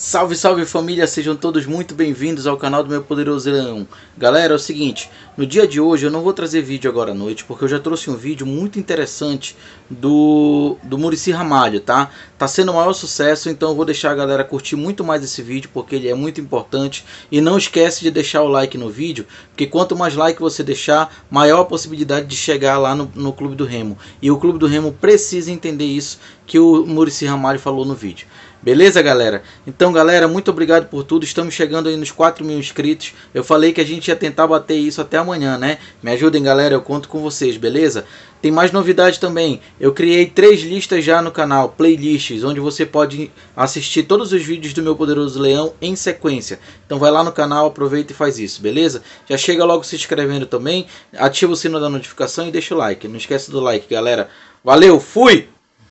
Salve, salve família, sejam todos muito bem-vindos ao canal do meu poderoso leão. Galera, é o seguinte, no dia de hoje eu não vou trazer vídeo agora à noite, porque eu já trouxe um vídeo muito interessante do, do Murici Ramalho, tá? Tá sendo o maior sucesso, então eu vou deixar a galera curtir muito mais esse vídeo, porque ele é muito importante. E não esquece de deixar o like no vídeo, porque quanto mais like você deixar, maior a possibilidade de chegar lá no, no Clube do Remo. E o Clube do Remo precisa entender isso que o Murici Ramalho falou no vídeo. Beleza, galera? Então, galera, muito obrigado por tudo. Estamos chegando aí nos 4 mil inscritos. Eu falei que a gente ia tentar bater isso até amanhã, né? Me ajudem, galera. Eu conto com vocês, beleza? Tem mais novidade também. Eu criei três listas já no canal. Playlist, onde você pode assistir todos os vídeos do meu poderoso leão em sequência. Então vai lá no canal, aproveita e faz isso, beleza? Já chega logo se inscrevendo também, ativa o sino da notificação e deixa o like. Não esquece do like, galera. Valeu, fui!